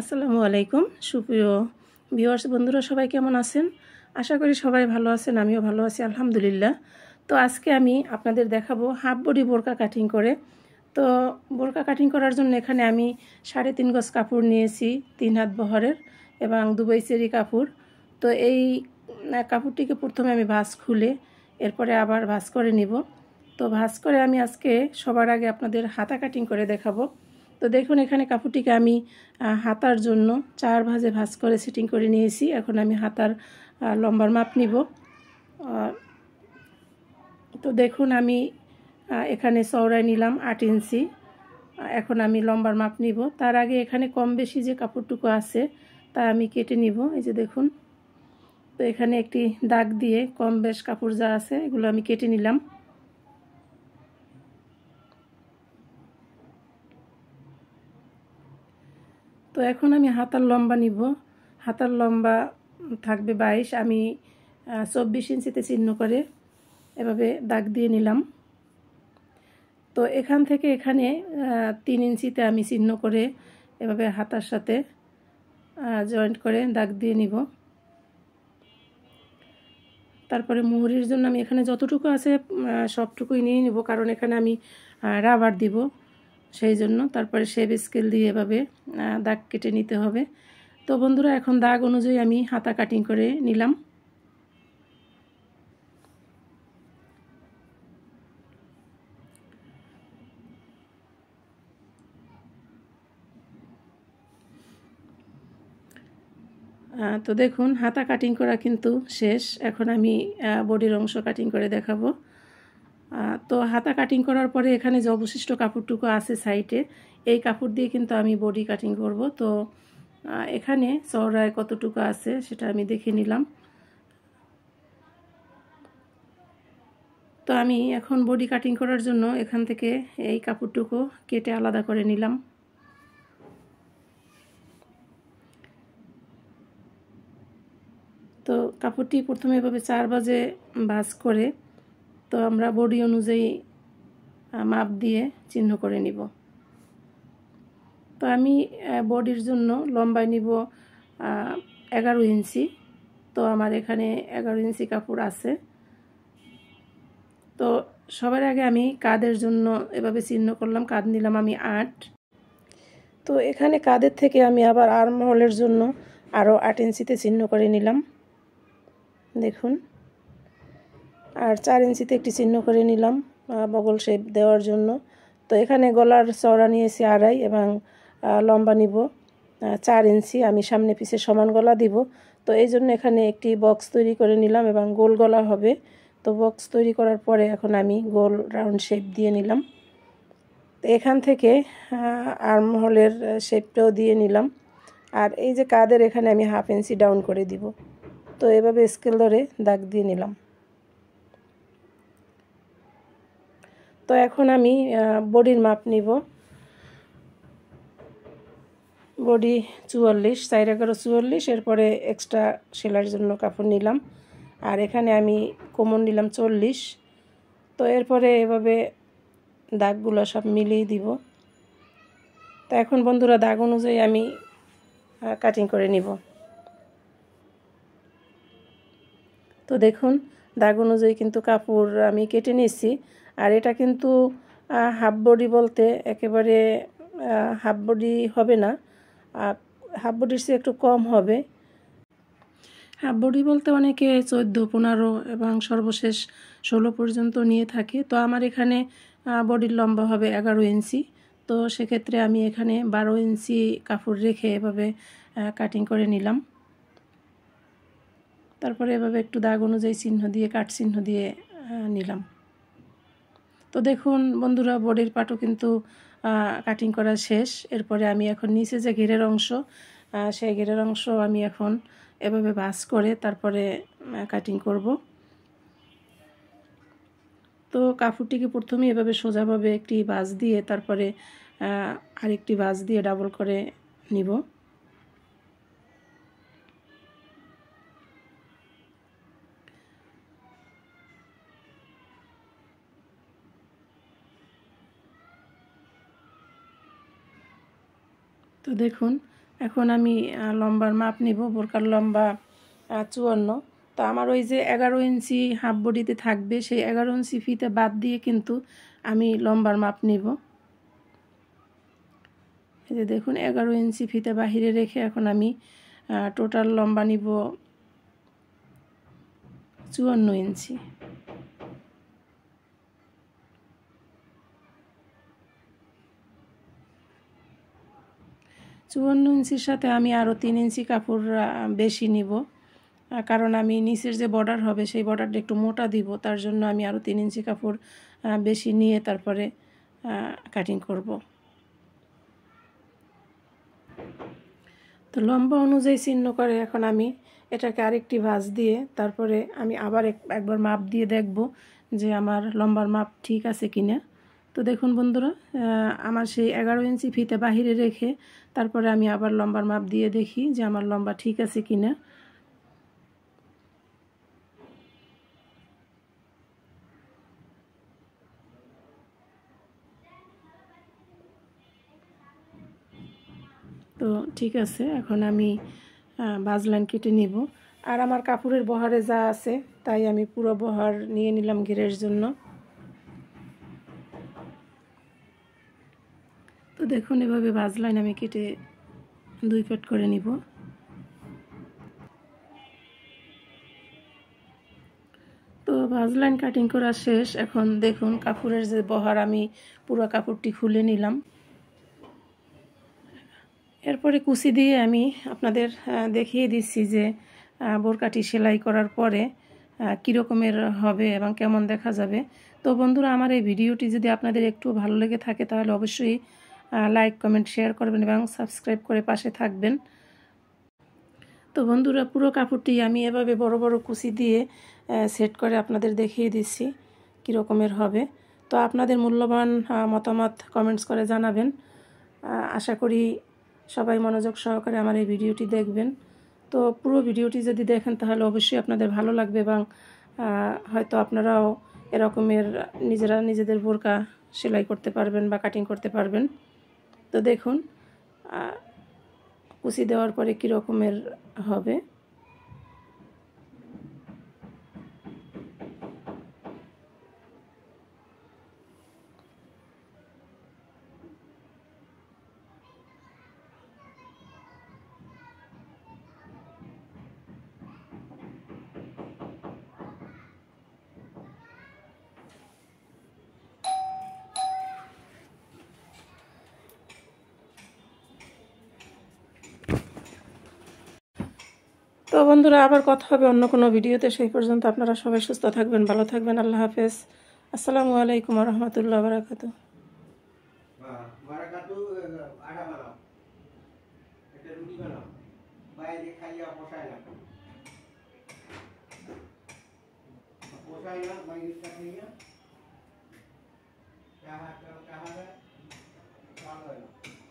আসসালামু আলাইকুম সুপ্রিয় ভিওয়ার্স বন্ধুরা সবাই কেমন আছেন আশা করি সবাই ভালো আছেন আমিও ভালো আছি আলহামদুলিল্লাহ তো আজকে আমি আপনাদের দেখাবো হাফ বডি বোরকা কাটিং করে তো বোরকা কাটিং করার জন্য এখানে আমি সাড়ে তিন গজ কাপড় নিয়েছি তিন হাত বহরের এবং দুবাই চেরি কাপড় তো এই কাপড়টিকে প্রথমে আমি ভাস খুলে এরপরে আবার ভাস করে নিব তো ভাস করে আমি আজকে সবার আগে আপনাদের হাতা কাটিং করে দেখাবো তো দেখুন এখানে কাপড়টিকে আমি হাতার জন্য চার ভাজে ভাজ করে সিটিং করে নিয়েছি এখন আমি হাতার লম্বার মাপ নিব তো দেখুন আমি এখানে চওড়ায় নিলাম আট ইঞ্চি এখন আমি লম্বার মাপ নিব তার আগে এখানে কম বেশি যে কাপড়টুকু আছে তা আমি কেটে নিব এই যে দেখুন তো এখানে একটি দাগ দিয়ে কম বেশ কাপড় যা আছে এগুলো আমি কেটে নিলাম এখন আমি হাতার লম্বা নিব হাতার লম্বা থাকবে বাইশ আমি চব্বিশ ইঞ্চিতে চিহ্ন করে এভাবে দাগ দিয়ে নিলাম তো এখান থেকে এখানে তিন ইঞ্চিতে আমি চিহ্ন করে এভাবে হাতার সাথে জয়েন্ট করে দাগ দিয়ে নিব তারপরে মুহুরির জন্য আমি এখানে যতটুকু আছে সবটুকুই নিয়ে নিব কারণ এখানে আমি রাবার দিব সেই জন্য তারপরে শেপ স্কেল দিয়ে এভাবে দাগ কেটে নিতে হবে তো বন্ধুরা এখন দাগ অনুযায়ী আমি হাতা কাটিং করে নিলাম তো দেখুন হাতা কাটিং করা কিন্তু শেষ এখন আমি বডির অংশ কাটিং করে দেখাবো তো হাতা কাটিং করার পরে এখানে যে অবশিষ্ট কাপড়টুকু আছে সাইটে এই কাপড় দিয়ে কিন্তু আমি বডি কাটিং করব তো এখানে চওড়ায় কতটুকু আছে সেটা আমি দেখে নিলাম তো আমি এখন বডি কাটিং করার জন্য এখান থেকে এই কাপড়টুকু কেটে আলাদা করে নিলাম তো কাপড়টি প্রথমে এভাবে চার বাজে বাস করে তো আমরা বডি অনুযায়ী মাপ দিয়ে চিহ্ন করে নিব তো আমি বডির জন্য লম্বায় নিব এগারো ইঞ্চি তো আমার এখানে এগারো ইঞ্চি কাপড় আছে তো সবার আগে আমি কাদের জন্য এভাবে চিহ্ন করলাম কাদ নিলাম আমি আট তো এখানে কাদের থেকে আমি আবার আর্ম হোলের জন্য আরও আট ইঞ্চিতে চিহ্ন করে নিলাম দেখুন আর চার ইঞ্চিতে একটি চিহ্ন করে নিলাম বগল শেপ দেওয়ার জন্য তো এখানে গলার চওড়া নিয়েছি আড়াই এবং লম্বা নিব চার ইঞ্চি আমি সামনে পিছে সমান গলা দিব তো এই জন্য এখানে একটি বক্স তৈরি করে নিলাম এবং গোল গলা হবে তো বক্স তৈরি করার পরে এখন আমি গোল রাউন্ড শেপ দিয়ে নিলাম এখান থেকে আর্ম শেপটাও দিয়ে নিলাম আর এই যে কাদের এখানে আমি হাফ ইঞ্চি ডাউন করে দিব তো এভাবে স্কেল ধরে দাগ দিয়ে নিলাম তো এখন আমি বডির মাপ নিব বডি চুয়াল্লিশ চার এগারো চুয়াল্লিশ এরপরে এক্সট্রা সেলাইয়ের জন্য কাপড় নিলাম আর এখানে আমি কোমর নিলাম চল্লিশ তো এরপরে এভাবে দাগগুলো সব মিলিয়ে দিব তো এখন বন্ধুরা দাগ অনুযায়ী আমি কাটিং করে নিব তো দেখুন দাগ অনুযায়ী কিন্তু কাপড় আমি কেটে নিয়েছি আর এটা কিন্তু হাফ বডি বলতে একেবারে হাফ বডি হবে না হাফ বডির চেয়ে একটু কম হবে হাফ বডি বলতে অনেকে চোদ্দ পনেরো এবং সর্বশেষ ষোলো পর্যন্ত নিয়ে থাকে তো আমার এখানে বডির লম্বা হবে এগারো ইঞ্চি তো সেক্ষেত্রে আমি এখানে বারো ইঞ্চি কাপড় রেখে এভাবে কাটিং করে নিলাম তারপরে এভাবে একটু দাগ অনুযায়ী চিহ্ন দিয়ে কাট চিহ্ন দিয়ে নিলাম তো দেখুন বন্ধুরা বডির পাটও কিন্তু কাটিং করা শেষ এরপরে আমি এখন নিচে যে ঘেরের অংশ সেই ঘেরের অংশ আমি এখন এভাবে বাস করে তারপরে কাটিং করব তো কাপড়টিকে প্রথমে এভাবে সোজাভাবে একটি বাস দিয়ে তারপরে আরেকটি বাস দিয়ে ডাবল করে নিব তো দেখুন এখন আমি লম্বার মাপ নিব বোরকার লম্বা চুয়ান্ন তো আমার ওই যে এগারো ইঞ্চি হাফ বডিতে থাকবে সেই এগারো ইঞ্চি ফিতে বাদ দিয়ে কিন্তু আমি লম্বার মাপ নিব এই যে দেখুন এগারো ইঞ্চি ফিতে বাহিরে রেখে এখন আমি টোটাল লম্বা নিব চুয়ান্ন ইঞ্চি চুয়ান্ন ইঞ্চির সাথে আমি আরও তিন ইঞ্চি কাপড় বেশি নিব কারণ আমি নিচের যে বর্ডার হবে সেই বর্ডারটা একটু মোটা দিব তার জন্য আমি আরও তিন ইঞ্চি কাপড় বেশি নিয়ে তারপরে কাটিং করব তো লম্বা অনুযায়ী চিহ্ন করে এখন আমি এটাকে আরেকটি ভাঁজ দিয়ে তারপরে আমি আবার একবার মাপ দিয়ে দেখব যে আমার লম্বার মাপ ঠিক আছে কিনা তো দেখুন বন্ধুরা আমার সেই এগারো ইঞ্চি ফিতে বাহিরে রেখে তারপরে আমি আবার লম্বার মাপ দিয়ে দেখি যে আমার লম্বা ঠিক আছে কি না তো ঠিক আছে এখন আমি বাজ লাইন কেটে নিব আর আমার কাপড়ের বহারে যা আছে তাই আমি পুরো বহার নিয়ে নিলাম ঘেরের জন্য দেখুন এভাবে ভাজলাইন আমি কেটে দুই কাট করে নিব তো ভাজলাইন কাটিং করা শেষ এখন দেখুন কাপড়ের যে বহার আমি পুরো কাপড়টি খুলে নিলাম এরপরে কুচি দিয়ে আমি আপনাদের দেখিয়ে দিচ্ছি যে বোরকাটি সেলাই করার পরে কীরকমের হবে এবং কেমন দেখা যাবে তো বন্ধুরা আমার এই ভিডিওটি যদি আপনাদের একটু ভালো লেগে থাকে তাহলে অবশ্যই লাইক কমেন্ট শেয়ার করবেন এবং সাবস্ক্রাইব করে পাশে থাকবেন তো বন্ধুরা পুরো কাপড়টি আমি এভাবে বড় বড় কুচি দিয়ে সেট করে আপনাদের দেখিয়ে দিচ্ছি কীরকমের হবে তো আপনাদের মূল্যবান মতামত কমেন্টস করে জানাবেন আশা করি সবাই মনোযোগ সহকারে আমার এই ভিডিওটি দেখবেন তো পুরো ভিডিওটি যদি দেখেন তাহলে অবশ্যই আপনাদের ভালো লাগবে এবং হয়তো আপনারাও এরকমের নিজেরা নিজেদের বোরকা সেলাই করতে পারবেন বা কাটিং করতে পারবেন তো দেখুন কুচি দেওয়ার পরে কী রকমের হবে তো বন্ধুরা আবার কথা হবে অন্য কোনো ভিডিওতে সেই পর্যন্ত আপনারা সবাই সুস্থ থাকবেন ভালো থাকবেন আল্লাহ হাফেজ আসসালামু আলাইকুম রহমতুল্লাহ বারাকাত বাইরে